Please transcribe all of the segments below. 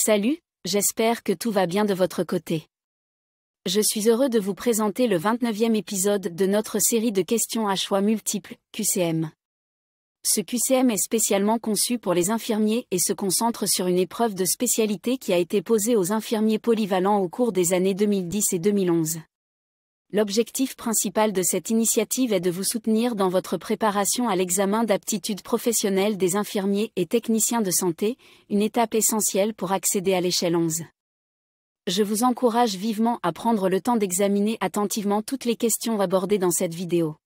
Salut, j'espère que tout va bien de votre côté. Je suis heureux de vous présenter le 29e épisode de notre série de questions à choix multiples, QCM. Ce QCM est spécialement conçu pour les infirmiers et se concentre sur une épreuve de spécialité qui a été posée aux infirmiers polyvalents au cours des années 2010 et 2011. L'objectif principal de cette initiative est de vous soutenir dans votre préparation à l'examen d'aptitude professionnelle des infirmiers et techniciens de santé, une étape essentielle pour accéder à l'échelle 11. Je vous encourage vivement à prendre le temps d'examiner attentivement toutes les questions abordées dans cette vidéo.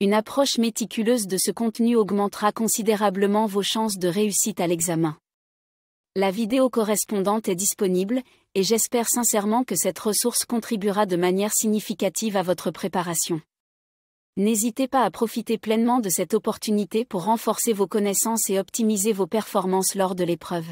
Une approche méticuleuse de ce contenu augmentera considérablement vos chances de réussite à l'examen. La vidéo correspondante est disponible, et j'espère sincèrement que cette ressource contribuera de manière significative à votre préparation. N'hésitez pas à profiter pleinement de cette opportunité pour renforcer vos connaissances et optimiser vos performances lors de l'épreuve.